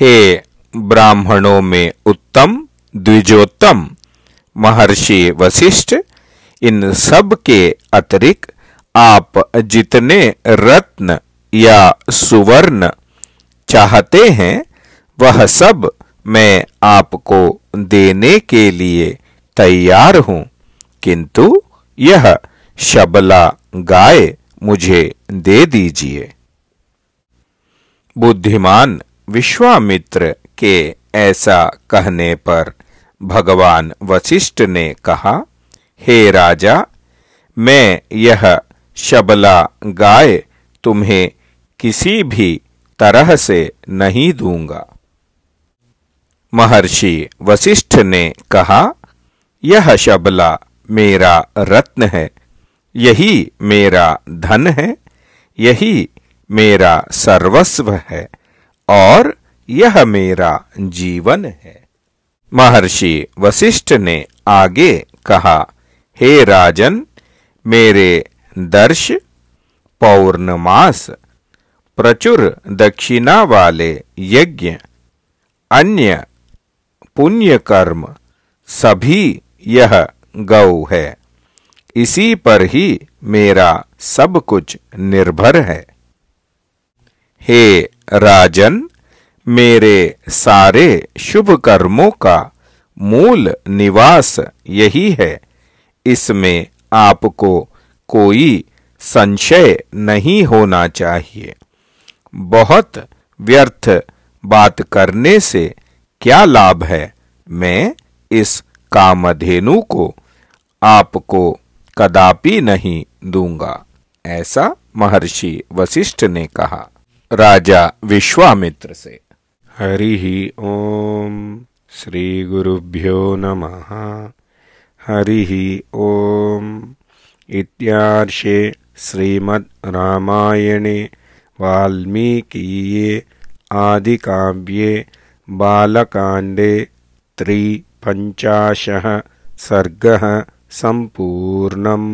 हे ब्राह्मणों में उत्तम द्विजोत्तम महर्षि वशिष्ठ इन सब के अतिरिक्त आप जितने रत्न या सुवर्ण चाहते हैं वह सब मैं आपको देने के लिए तैयार हूं किंतु यह शबला गाय मुझे दे दीजिए बुद्धिमान विश्वामित्र के ऐसा कहने पर भगवान वशिष्ठ ने कहा हे राजा मैं यह शबला गाय तुम्हें किसी भी तरह से नहीं दूंगा महर्षि वशिष्ठ ने कहा यह शबला मेरा रत्न है यही मेरा धन है यही मेरा सर्वस्व है और यह मेरा जीवन है महर्षि वशिष्ठ ने आगे कहा हे राजन मेरे दर्श पौर्णमास प्रचुर दक्षिणा वाले यज्ञ अन्य पुण्य कर्म सभी यह गौ है इसी पर ही मेरा सब कुछ निर्भर है हे राजन मेरे सारे शुभ कर्मों का मूल निवास यही है इसमें आपको कोई संशय नहीं होना चाहिए बहुत व्यर्थ बात करने से क्या लाभ है मैं इस कामधेनु को आपको कदापि नहीं दूंगा ऐसा महर्षि वशिष्ठ ने कहा राजा विश्वामित्र से हरि ही ओम श्री गुरुभ्यो नम हरि ही ओम इत्यार्षे श्रीमद् रामायणे वाल्मीकीये आदिकाव्ये बालकांडे त्रिपञ्चाशः सर्गः सम्पूर्णम्